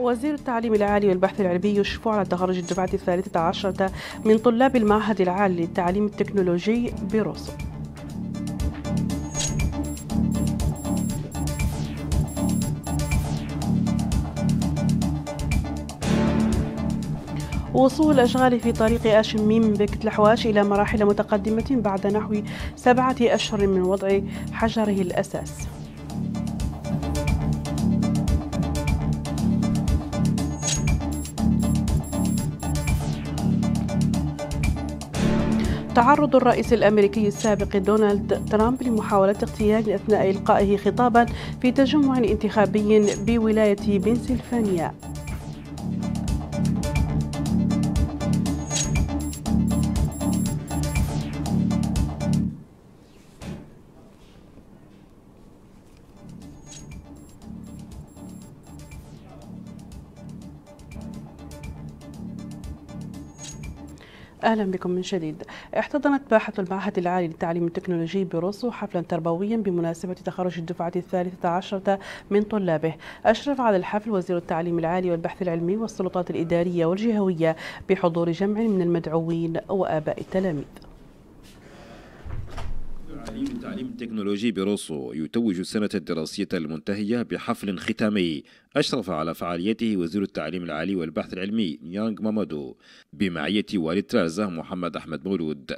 وزير التعليم العالي والبحث العلمي يشفع على تخرج الدفعة الثالثة عشرة من طلاب المعهد العالي للتعليم التكنولوجي بروسو وصول الأشغال في طريق آشم ميم بكت الحواش إلى مراحل متقدمة بعد نحو سبعة أشهر من وضع حجره الأساس تعرض الرئيس الامريكي السابق دونالد ترامب لمحاوله اغتيال اثناء القائه خطابا في تجمع انتخابي بولايه بنسلفانيا أهلا بكم من جديد احتضنت باحة المعهد العالي للتعليم التكنولوجي بروسو حفلا تربويا بمناسبة تخرج الدفعة الثالثة عشرة من طلابه أشرف على الحفل وزير التعليم العالي والبحث العلمي والسلطات الإدارية والجهوية بحضور جمع من المدعوين وآباء التلاميذ التعليم التكنولوجي بروسو يتوج السنة الدراسية المنتهية بحفل ختامي أشرف على فعاليته وزير التعليم العالي والبحث العلمي نيانغ مامادو بمعية والد ترازة محمد أحمد مولود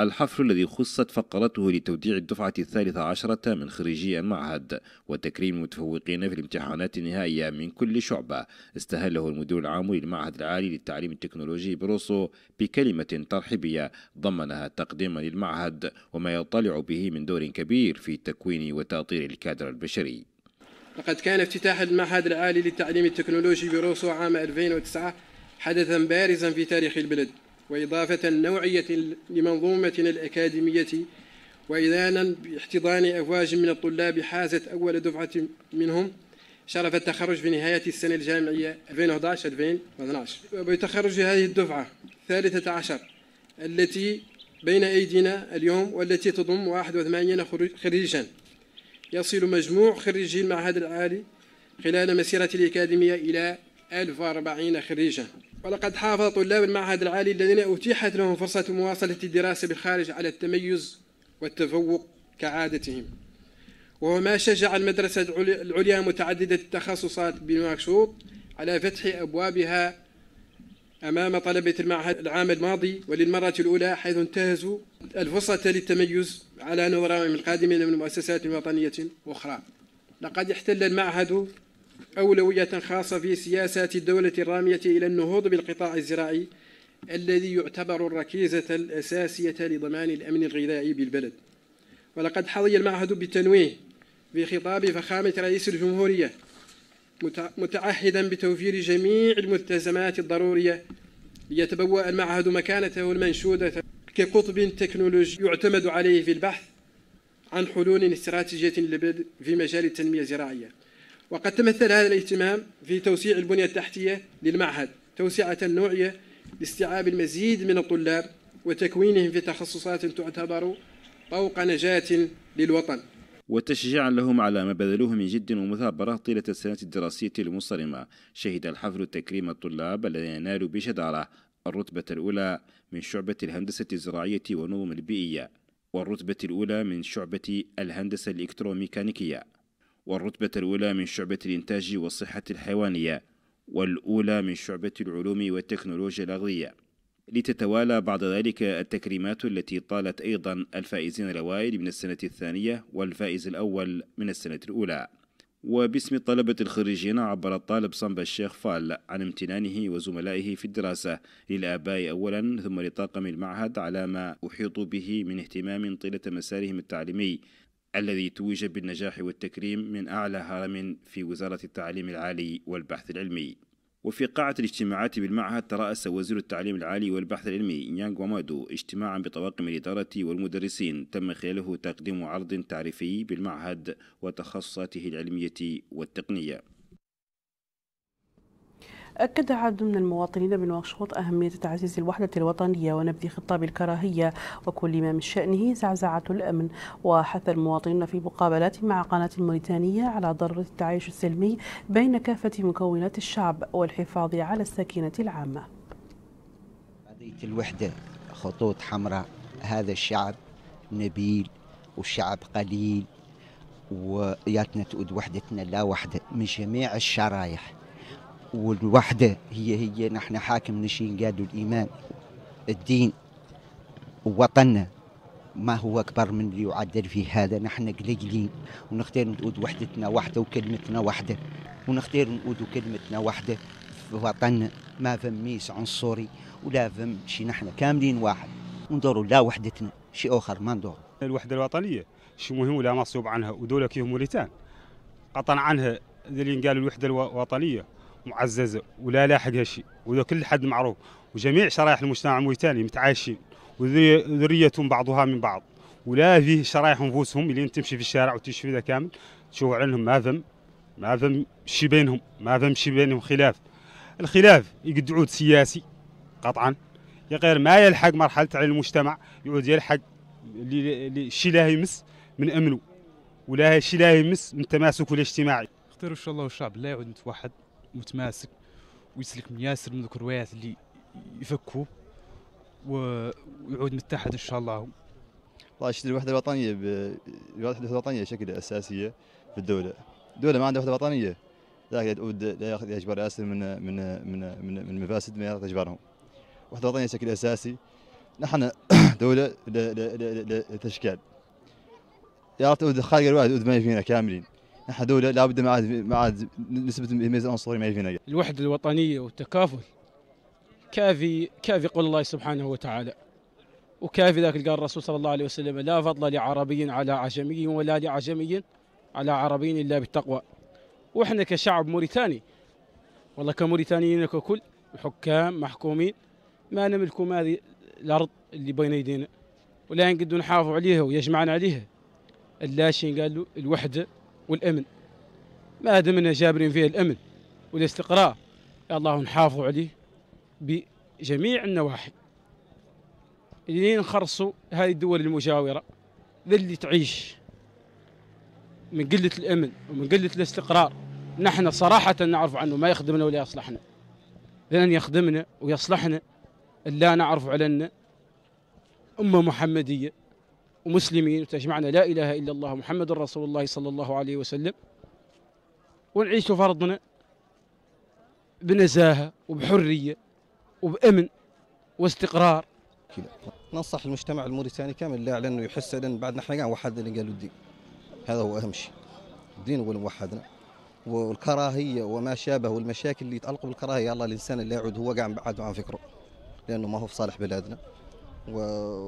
الحفل الذي خصت فقرته لتوديع الدفعة الثالثة عشرة من خريجي المعهد وتكريم المتفوقين في الامتحانات النهائية من كل شعبة استهله المدير العام للمعهد العالي للتعليم التكنولوجي بروسو بكلمة ترحيبية ضمنها تقديما للمعهد وما يطلع به من دور كبير في تكوين وتأطير الكادر البشري لقد كان افتتاح المعهد العالي للتعليم التكنولوجي بروسو عام 2009 حدثا بارزا في تاريخ البلد وإضافة نوعية لمنظومتنا الأكاديمية وإذانا باحتضان أفواج من الطلاب حازت أول دفعة منهم شرف التخرج في نهاية السنة الجامعية 2011-2012 وبتخرج هذه الدفعة الثالثة عشر التي بين أيدينا اليوم والتي تضم 81 خريجا يصل مجموع خريجي المعهد العالي خلال مسيرة الأكاديمية إلى 1040 خريجا ولقد حافظ طلاب المعهد العالي الذين أتيحت لهم فرصة مواصلة الدراسة بالخارج على التميز والتفوق كعادتهم وهو ما شجع المدرسة العليا متعددة التخصصات بنواكشوط على فتح أبوابها أمام طلبة المعهد العام الماضي وللمرة الأولى حيث انتهزوا الفرصة للتميز على نظرهم القادمين من مؤسسات وطنية أخرى لقد احتل المعهد أولوية خاصة في سياسات الدولة الرامية إلى النهوض بالقطاع الزراعي الذي يعتبر الركيزة الأساسية لضمان الأمن الغذائي بالبلد ولقد حظي المعهد بالتنويه في خطاب فخامة رئيس الجمهورية متعهدا بتوفير جميع الملتزمات الضرورية ليتبوأ المعهد مكانته المنشودة كقطب تكنولوجي يعتمد عليه في البحث عن حلول استراتيجية للبلد في مجال التنمية الزراعية وقد تمثل هذا الاهتمام في توسيع البنية التحتية للمعهد توسعة نوعية لاستيعاب المزيد من الطلاب وتكوينهم في تخصصات تعتبر طوق نجاة للوطن وتشجيعا لهم على ما بذلوه من جد ومثابرة طيلة السنة الدراسية المصرمة شهد الحفل تكريم الطلاب الذين نالوا بشدارة الرتبة الأولى من شعبة الهندسة الزراعية والنظم البيئية والرتبة الأولى من شعبة الهندسة الإلكتروميكانيكية والرتبة الأولى من شعبة الإنتاج والصحة الحيوانية والأولى من شعبة العلوم والتكنولوجيا الأغذية لتتوالى بعد ذلك التكريمات التي طالت أيضا الفائزين الأوائل من السنة الثانية والفائز الأول من السنة الأولى وباسم طلبة الخريجين عبر الطالب صنب الشيخ فال عن امتنانه وزملائه في الدراسة للآباء أولا ثم لطاقم المعهد على ما أحيطوا به من اهتمام طيلة مسارهم التعليمي الذي توج بالنجاح والتكريم من أعلى هرم في وزارة التعليم العالي والبحث العلمي وفي قاعة الاجتماعات بالمعهد ترأس وزير التعليم العالي والبحث العلمي يانغ وامادو اجتماعا بطواقم الإدارة والمدرسين تم خلاله تقديم عرض تعريفي بالمعهد وتخصصاته العلمية والتقنية أكد عدد من المواطنين بنواكشوط أهمية تعزيز الوحدة الوطنية ونبذ خطاب الكراهية وكل ما من شأنه زعزعة الأمن وحث المواطنين في مقابلات مع قناة الموريتانية على ضرورة التعايش السلمي بين كافة مكونات الشعب والحفاظ على السكينة العامة قضية الوحدة خطوط حمراء هذا الشعب نبيل والشعب قليل وياتنا تؤد وحدتنا لا وحدة من جميع الشرايح والوحدة هي هي نحن حاكم نشين قادوا الإيمان الدين ووطننا ما هو أكبر من اللي يعدل في هذا نحن قليلين ونختار نقود وحدتنا وحدة وكلمتنا وحدة ونختار نقود كلمتنا وحدة في وطننا ما ميس عنصري ولا فم شي نحن كاملين واحد وندوروا لا وحدتنا شي آخر ما ندور الوحدة الوطنية شي مهم ولا مصوب عنها ودولة كيهم موريتان قطن عنها اللي قالوا الوحدة الوطنية معززه ولا لاحق هالشيء وذا كل حد معروف وجميع شرائح المجتمع الموريتاني متعايشين وذريتهم بعضها من بعض ولا فيه شرائح نفوسهم اللي تمشي في الشارع وتشوف ذا كامل تشوف عنهم ما ذم ما ذم شي بينهم ما ذم شي بينهم خلاف الخلاف يقد يعود سياسي قطعا يا غير ما يلحق مرحله على المجتمع يعود يلحق شي لا يمس من امنه ولا شي لا يمس من تماسكه الاجتماعي اختاروا ان شاء الله الشعب لا يعود متوحد متماسك ويسلك ياسر من ذوك الروايات اللي يفكوا ويعود متحد ان شاء الله والله شد الوحده الوطنيه ب... الوحده الوطنيه شكل اساسيه في الدوله الدوله ما عندها وحده وطنيه ذاك تعود لا يجبر ياسر من من من من, من مفاسد ما ياخذ اجبارهم وحده وطنيه شكل اساسي نحن دوله لتشكال يا تعود خارج الواحد ما فينا كاملين نحن دوله لابد ما عاد ما عاد نسبه الميزان العنصري ما فينا الوحده الوطنيه والتكافل كافي كافي قول الله سبحانه وتعالى وكافي ذاك قال الرسول صلى الله عليه وسلم لا فضل لعربي على عجمي ولا لعجمي على عربي الا بالتقوى واحنا كشعب موريتاني والله كموريتانيين ككل حكام محكومين ما نملكوا هذه الارض اللي بين ايدينا ولا نقدر نحافظ عليها ويجمعنا عليها اللاشين قالوا الوحده والامن ما دمنا جابرين فيه الامن والاستقرار يا الله نحافظ عليه بجميع النواحي لين نخرصوا هذه الدول المجاوره اللي تعيش من قله الامن ومن قله الاستقرار نحن صراحه نعرف عنه ما يخدمنا ولا يصلحنا لان يخدمنا ويصلحنا لا نعرف ان امه محمديه ومسلمين وتجمعنا لا إله إلا الله محمد رسول الله صلى الله عليه وسلم ونعيش فرضنا بنزاهة وبحرية وبأمن واستقرار ننصح المجتمع الموريتاني كامل لا على انه يحس لان بعد نحن قاعد وحدنا قالوا الدين هذا هو اهم شيء الدين هو اللي موحدنا والكراهيه وما شابه والمشاكل اللي يتعلق بالكراهيه الله الانسان اللي يعود هو قاعد بعد عن فكره لانه ما هو في صالح بلادنا و...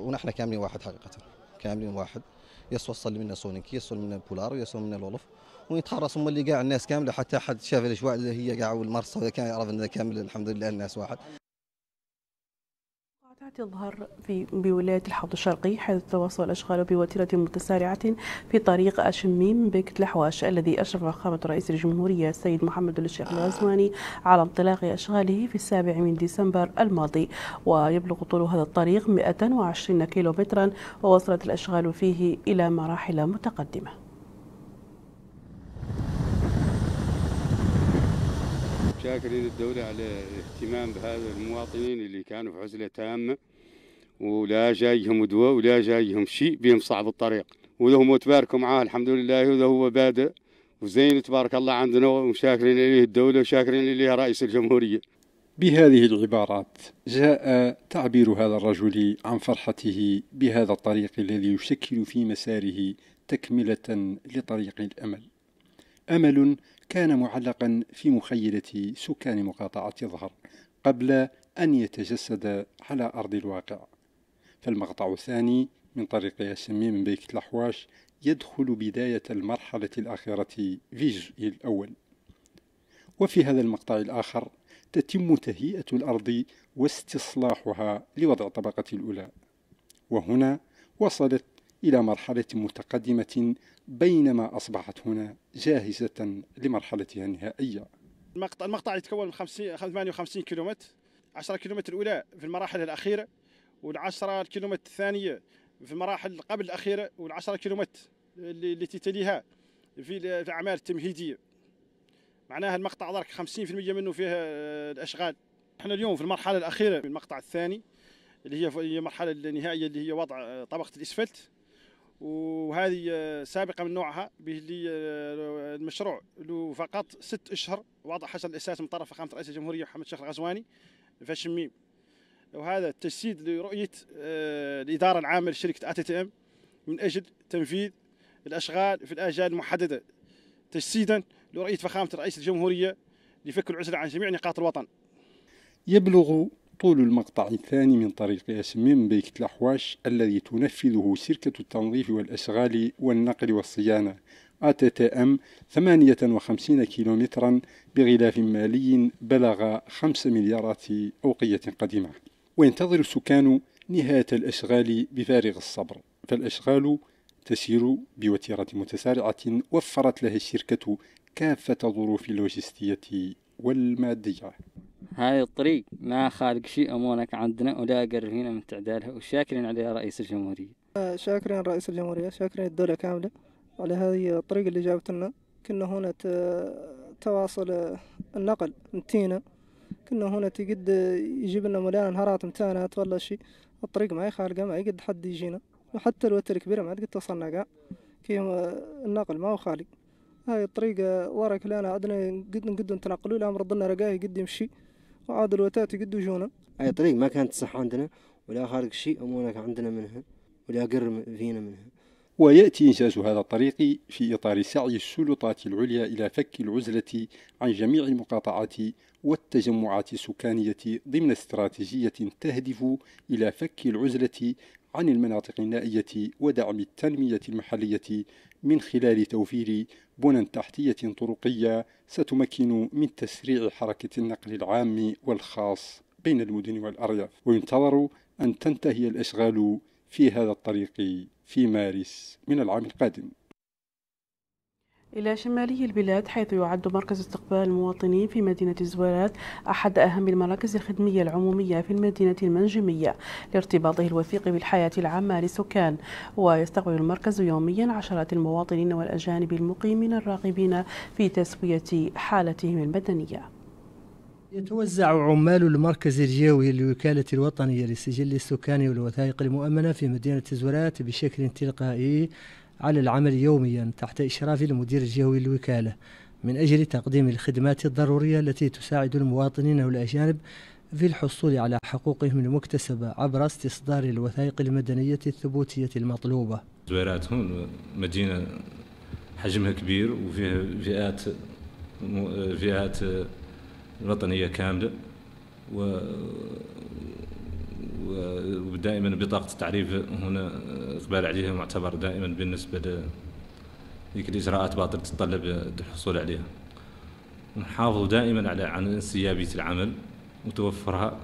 ونحن كاملين واحد حقيقه كاملين واحد صلي منا سونيكي يسوى منا بولار ويسوى منا الولف ونتخرص هم اللي كاع الناس كامله حتى حد شاف الاجواء اللي هي كاع والمرصه كان يعرف ان كامل الحمد لله الناس واحد تظهر في بولاية الحوض الشرقي حيث تواصل الأشغال بوتيرة متسارعة في طريق أشميم بكت لحواش الذي أشرف فخامة رئيس الجمهورية السيد محمد الشيخ الغزواني على انطلاق أشغاله في السابع من ديسمبر الماضي ويبلغ طول هذا الطريق 120 كيلومترا ووصلت الأشغال فيه إلى مراحل متقدمة شاكرين الدولة على الاهتمام بهذا المواطنين اللي كانوا في عزلة تامة ولا جايهم دواء ولا جايهم شيء بهم صعب الطريق ولهم تباركوا معاه الحمد لله وذا هو بادئ وزين تبارك الله عندنا وشاكرين إليه الدولة وشاكرين إليه رئيس الجمهورية بهذه العبارات جاء تعبير هذا الرجل عن فرحته بهذا الطريق الذي يشكل في مساره تكملة لطريق الأمل أمل كان معلقا في مخيلة سكان مقاطعة ظهر قبل أن يتجسد على أرض الواقع فالمقطع الثاني من طريق ياسمين من بيك الأحواش يدخل بداية المرحلة الأخيرة في الجزء الأول وفي هذا المقطع الآخر تتم تهيئة الأرض واستصلاحها لوضع طبقة الأولى وهنا وصلت إلى مرحلة متقدمة بينما أصبحت هنا جاهزة لمرحلتها النهائية المقطع المقطع يتكون من 50 58 كيلومتر 10 كيلومتر الأولى في المراحل الأخيرة وال10 كيلومتر الثانية في المراحل قبل الأخيرة وال10 كيلومتر التي تليها في الأعمال التمهيدية معناها المقطع درك 50% منه فيها آه، الأشغال احنا اليوم في المرحلة الأخيرة في المقطع الثاني اللي هي المرحلة النهائية اللي هي وضع آه، طبقة الإسفلت وهذه آه، سابقه من نوعها به آه، المشروع له فقط ست اشهر وضع حجر الاساس من طرف فخامه رئيس الجمهوريه محمد الشيخ الغزواني في الشميم وهذا تجسيد لرؤيه آه، الاداره العامه لشركه اتي تي ام من اجل تنفيذ الاشغال في الاجال المحدده تجسيدا لرؤيه فخامه رئيس الجمهوريه لفك العزله عن جميع نقاط الوطن يبلغ طول المقطع الثاني من طريق أسمين بيكة الأحواش الذي تنفذه شركة التنظيف والأشغال والنقل والصيانة أم 58 كيلومترا بغلاف مالي بلغ 5 مليارات أوقية قديمة وينتظر السكان نهاية الأشغال بفارغ الصبر فالأشغال تسير بوتيرة متسارعة وفرت لها الشركة كافة ظروف اللوجستية والمادية هذا الطريق لا خالق شيء أمونك عندنا ولا هنا من تعدالها وشاكرين عليها رئيس الجمهورية شاكرين رئيس الجمهورية شاكرين الدولة كاملة على هذه الطريق اللي جابت لنا كنا هنا تواصل النقل متينا كنا هنا تقد يجيب لنا مليان نهارات متانات ولا شيء الطريق ما خارقة ما يقد حد يجينا وحتى الوتر الكبيرة ما تقد توصلنا قاع كي النقل ما هو خالق هاي الطريقة وراك لنا عدنا قد نقد نتنقلوا الأمر ضلنا رقاه قد يمشي وعاد الوتات قد جونا أي طريق ما كانت صح عندنا ولا خارج شيء امونك عندنا منها ولا قر فينا منها ويأتي إنجاز هذا الطريق في إطار سعي السلطات العليا إلى فك العزلة عن جميع المقاطعات والتجمعات السكانية ضمن استراتيجية تهدف إلى فك العزلة عن المناطق النائية ودعم التنمية المحلية من خلال توفير بنى تحتية طرقية ستمكن من تسريع حركة النقل العام والخاص بين المدن والأرياف وينتظر أن تنتهي الأشغال في هذا الطريق في مارس من العام القادم إلى شمالي البلاد حيث يعد مركز استقبال المواطنين في مدينة الزوارات أحد أهم المراكز الخدمية العمومية في المدينة المنجمية لارتباطه الوثيق بالحياة العامة للسكان ويستقبل المركز يوميا عشرات المواطنين والأجانب المقيمين الراغبين في تسوية حالتهم المدنية يتوزع عمال المركز الجوي للوكالة الوطنية للسجل السكاني والوثائق المؤمنة في مدينة الزورات بشكل تلقائي على العمل يوميا تحت إشراف المدير الجهوي للوكالة من أجل تقديم الخدمات الضرورية التي تساعد المواطنين والأجانب في الحصول على حقوقهم المكتسبة عبر استصدار الوثائق المدنية الثبوتية المطلوبة زويرات هون مدينة حجمها كبير وفيها فئات فئات وطنية كاملة و ودائما بطاقة التعريف هنا آه، إقبال عليها معتبر دائما بالنسبة لديك الإجراءات باطل تتطلب الحصول عليها نحافظ دائما على عن انسيابية العمل وتوفرها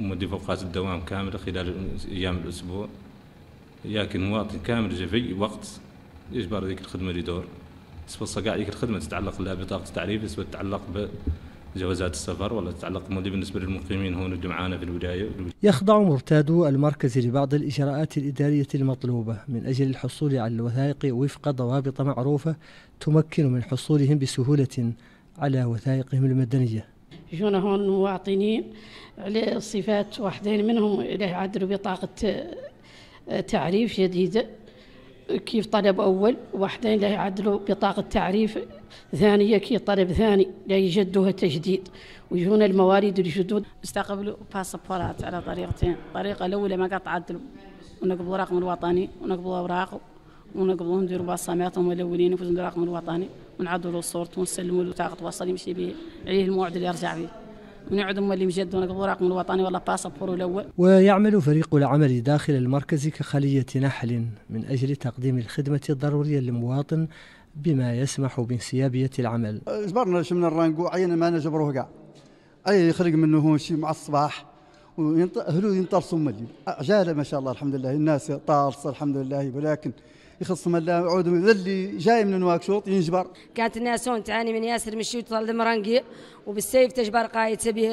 ومدي أوقات الدوام كاملة خلال أيام الأسبوع لكن مواطن كامل جا في وقت إجبار ذيك الخدمة لدور دور كاع الخدمة تتعلق لا بطاقة التعريف تتعلق ب جوازات السفر ولا تتعلق بالنسبة للمقيمين هون معانا في الولاية يخضع مرتادو المركز لبعض الإجراءات الإدارية المطلوبة من أجل الحصول على الوثائق وفق ضوابط معروفة تمكن من حصولهم بسهولة على وثائقهم المدنية يجونا هون مواطنين على صفات واحدين منهم له عدل بطاقة تعريف جديدة كيف طلب أول وحدين لا يعدلوا بطاقة تعريف ثانية كي طلب ثاني لا يجدوها تجديد ويجون الموارد الجدد استقبلوا باسبورات على طريقتين الطريقة الأولى ما قاعد تعدلوا ونقبلوا رقم الوطني ونقبلوا أوراقه ونقبلوا نديروا هم الأولين يفوزوا رقم الوطني ونعدلوا صورته ونسلموا له بطاقة وصل يمشي به عليه الموعد اللي يرجع به ونعدم اللي مجدون البراق من الوطني ولا باسبور الاول ويعمل فريق العمل داخل المركز كخليه نحل من اجل تقديم الخدمه الضروريه للمواطن بما يسمح بانسيابيه العمل. جبرنا شمنا الرانكو عينا ما نجبروه كاع. اي يخرج منه هون شي مع الصباح وينط... هلو ينطرسوا من الليل. عجاله ما شاء الله الحمد لله الناس طارسه الحمد لله ولكن يخص ملا لا يعود اللي جاي من نواكشوط ينجبر كانت هون تعاني من ياسر مشي وتطلع المرنقي وبالسيف تجبر قايد تبي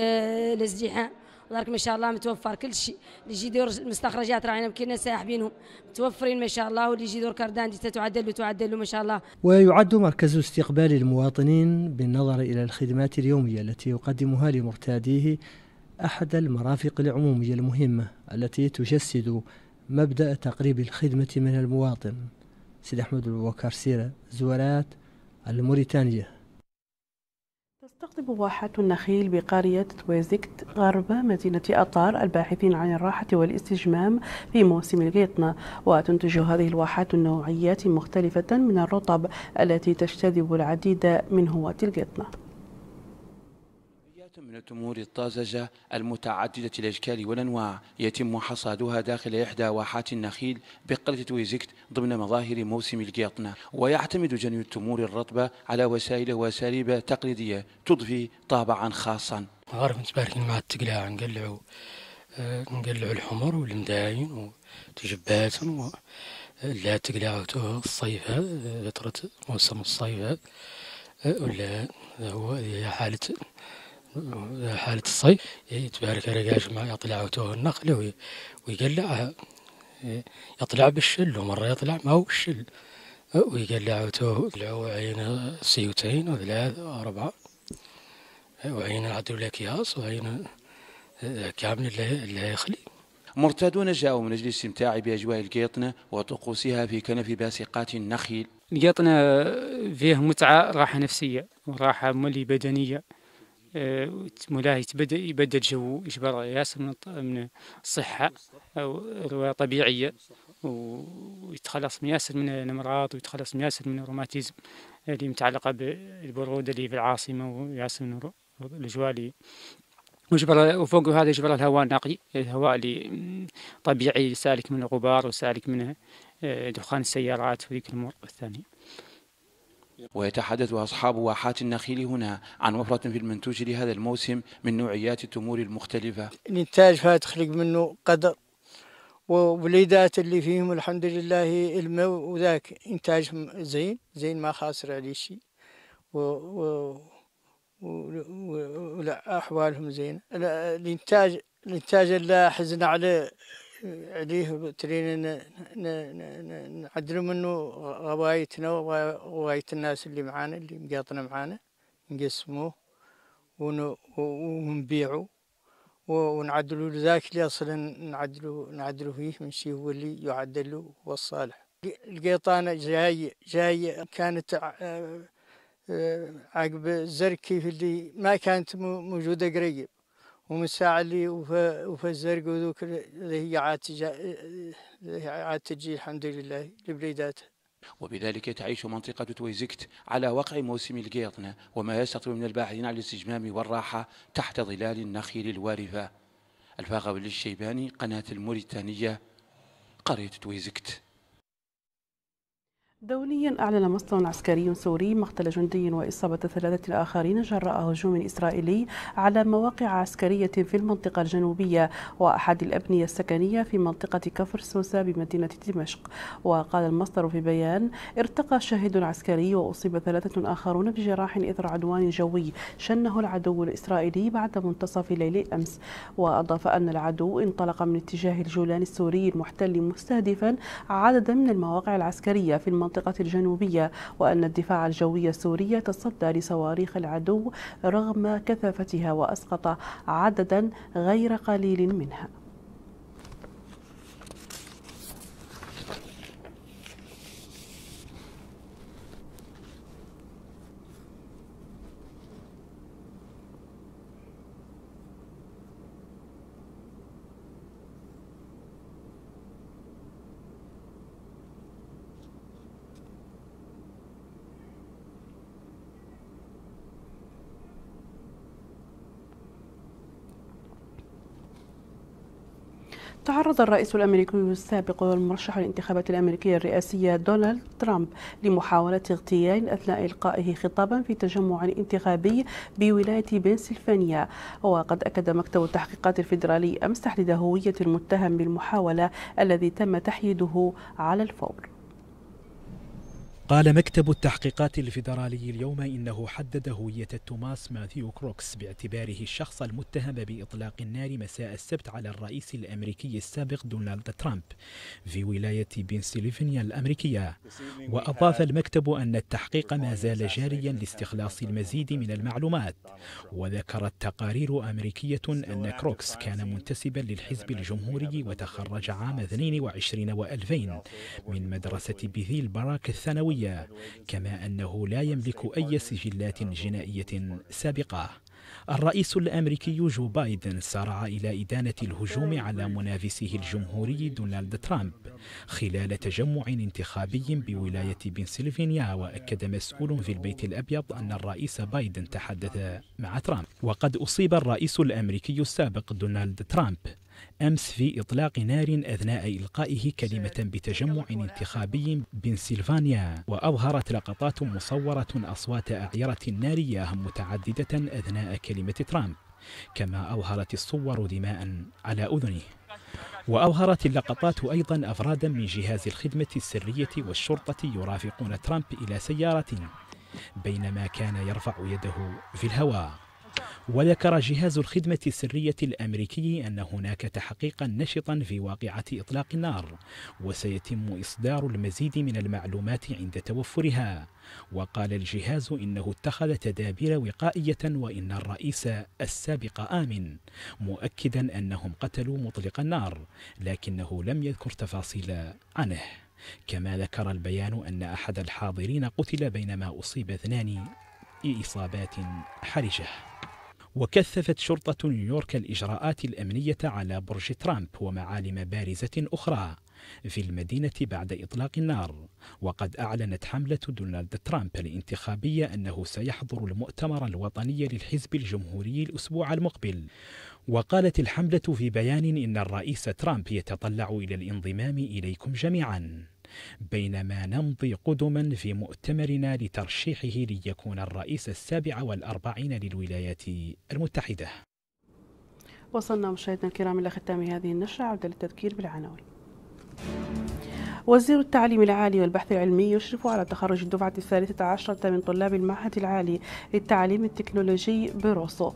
الازدحام آه، ولكن ما شاء الله متوفر كل شيء اللي يجي دور المستخرجات راعينا يمكن ساحبينهم متوفرين ما شاء الله واللي يجي دور كردان دي تتعدل تعدل ما شاء الله ويعد مركز استقبال المواطنين بالنظر الى الخدمات اليوميه التي يقدمها لمرتاديه احد المرافق العموميه المهمه التي تجسد مبدا تقريب الخدمه من المواطن سيدي أحمد وكارسيرا زوارات الموريتانية تستقطب واحة النخيل بقرية تويزكت غرب مدينة أطار الباحثين عن الراحة والاستجمام في موسم القطن وتنتج هذه الواحات نوعيات مختلفة من الرطب التي تجتذب العديد من هواة القطن من التمور الطازجة المتعددة الأشكال والأنواع يتم حصادها داخل إحدى واحات النخيل بقلة ويزكت ضمن مظاهر موسم القيطنة ويعتمد جني التمور الرطبة على وسائل وأساليب تقليدية تضفي طابعا خاصا غرب نتبارك مع التقلاع نقلعو آه، نقلعو الحمر والمداين وتجبات لا تقلعته الصيف فترة موسم الصيف آه، ولا هو حالة حالة الصيف يتبارك إيه، رجاج ما يطلع وتوه النخل ويقلعها إيه، يطلع بالشل ومرة يطلع ما هو بالشل ويقلع وتوه طلعوا عين سيوتين وثلاث وأربعة إيه، وعين عدو الأكياس وعين كامل لا يخلي مرتادون جاءوا من أجل الاستمتاع بأجواء القيطنة وطقوسها في كنف باسقات النخيل القيطنة فيه متعة راحة نفسية وراحة ملي بدنية ملاهي يتبدل يبدل جو إجبار الرئاسة من من الصحة أو رواية طبيعية ويتخلص من ياسر من الأمراض ويتخلص من ياسر من الروماتيزم اللي متعلقة بالبرودة اللي في العاصمة وياسر من الأجواء اللي وجبر وفوق هذا يجبر الهواء النقي الهواء اللي طبيعي سالك من الغبار وسالك من آه، دخان السيارات وذيك الأمور الثانية ويتحدث أصحاب واحات النخيل هنا عن وفرة في المنتوج لهذا الموسم من نوعيات التمور المختلفة الإنتاج تخلق منه قدر وبليدات اللي فيهم الحمد لله الماء وذاك إنتاجهم زين زين ما خاسر عليه شيء و... و... ولا أحوالهم زين الإنتاج الإنتاج اللي حزن عليه عليه ترينا نعدلوا منه غوايتنا وغواية الناس اللي معانا اللي مقاطنا معانا نقسموه ونبيعه ونعدلوا لذاك اللي اصلا نعدلوا نعدلوا فيه من شيء هو اللي يعدل والصالح القيطانه جاي جاي كانت آه، آه، عقب الزركي اللي ما كانت موجوده قريب ومن الساعة اللي وفا وفا الزرق وذوك اللي هي عاد تجي عاد تجي الحمد لله لبليداتها وبذلك تعيش منطقة تويزكت على وقع موسم القيطنة وما يستطيع من الباحثين عن الاستجمام والراحة تحت ظلال النخيل الوارفة الفاغوي للشيباني قناة الموريتانية قرية تويزكت دوليا أعلن مصدر عسكري سوري مقتل جندي وإصابة ثلاثة آخرين جراء هجوم إسرائيلي على مواقع عسكرية في المنطقة الجنوبية وأحد الأبنية السكنية في منطقة كفر سوسة بمدينة دمشق وقال المصدر في بيان ارتقى شاهد عسكري وأصيب ثلاثة آخرون بجراح إثر عدوان جوي شنه العدو الإسرائيلي بعد منتصف ليل أمس وأضاف أن العدو انطلق من اتجاه الجولان السوري المحتل مستهدفا عددا من المواقع العسكرية في المنطقة المنطقة الجنوبية وأن الدفاع الجوي السوري تصدى لصواريخ العدو رغم كثافتها وأسقط عددا غير قليل منها رفض الرئيس الأمريكي السابق والمرشح للانتخابات الأمريكية الرئاسية دونالد ترامب لمحاولة اغتيال أثناء إلقائه خطابا في تجمع انتخابي بولاية بنسلفانيا وقد أكد مكتب التحقيقات الفيدرالي أمس تحديد هوية المتهم بالمحاولة الذي تم تحييده على الفور قال مكتب التحقيقات الفيدرالي اليوم إنه حدد هوية توماس ماثيو كروكس باعتباره الشخص المتهم بإطلاق النار مساء السبت على الرئيس الأمريكي السابق دونالد ترامب في ولاية بنسلفانيا الأمريكية وأضاف المكتب أن التحقيق ما زال جاريا لاستخلاص المزيد من المعلومات وذكرت تقارير أمريكية أن كروكس كان منتسبا للحزب الجمهوري وتخرج عام 22 و2000 من مدرسة بيثيل باراك الثانوية الجنائية كما أنه لا يملك أي سجلات جنائية سابقة الرئيس الأمريكي جو بايدن سارع إلى إدانة الهجوم على منافسه الجمهوري دونالد ترامب خلال تجمع انتخابي بولاية بنسلفانيا وأكد مسؤول في البيت الأبيض أن الرئيس بايدن تحدث مع ترامب وقد أصيب الرئيس الأمريكي السابق دونالد ترامب أمس في إطلاق نار أثناء إلقائه كلمة بتجمع انتخابي بنسلفانيا وأظهرت لقطات مصورة أصوات أعيرة نارية متعددة أثناء كلمة ترامب كما أظهرت الصور دماء على أذنه وأظهرت اللقطات أيضا أفرادا من جهاز الخدمة السرية والشرطة يرافقون ترامب إلى سيارة بينما كان يرفع يده في الهواء وذكر جهاز الخدمة السرية الأمريكي أن هناك تحقيقا نشطا في واقعة إطلاق النار وسيتم إصدار المزيد من المعلومات عند توفرها وقال الجهاز إنه اتخذ تدابير وقائية وإن الرئيس السابق آمن مؤكدا أنهم قتلوا مطلق النار لكنه لم يذكر تفاصيل عنه كما ذكر البيان أن أحد الحاضرين قتل بينما أصيب اثنان إصابات حرجة وكثفت شرطة نيويورك الإجراءات الأمنية على برج ترامب ومعالم بارزة أخرى في المدينة بعد إطلاق النار وقد أعلنت حملة دونالد ترامب الانتخابية أنه سيحضر المؤتمر الوطني للحزب الجمهوري الأسبوع المقبل وقالت الحملة في بيان إن الرئيس ترامب يتطلع إلى الانضمام إليكم جميعاً بينما نمضي قدما في مؤتمرنا لترشيحه ليكون الرئيس السابع والأربعين للولايات المتحدة وصلنا مشاهدنا الكرام إلى ختام هذه النشرة عودة للتذكير بالعناوين وزير التعليم العالي والبحث العلمي يشرف على تخرج الدفعة الثالثة عشرة من طلاب المعهد العالي للتعليم التكنولوجي بروسو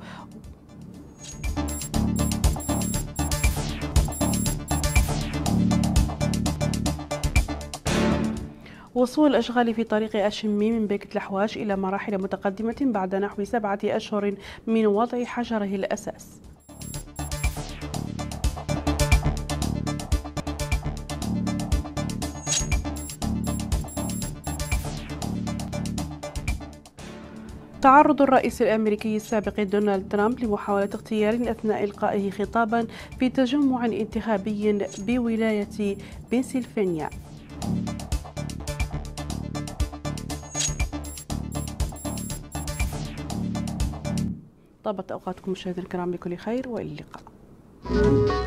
وصول الأشغال في طريق أشمي من بيكت الحواش إلى مراحل متقدمة بعد نحو سبعة أشهر من وضع حجره الأساس تعرض الرئيس الامريكي السابق دونالد ترامب لمحاوله اغتيال اثناء القائه خطابا في تجمع انتخابي بولايه بنسلفانيا طابت أوقاتكم مشاهدينا الكرام بكل خير وإلى اللقاء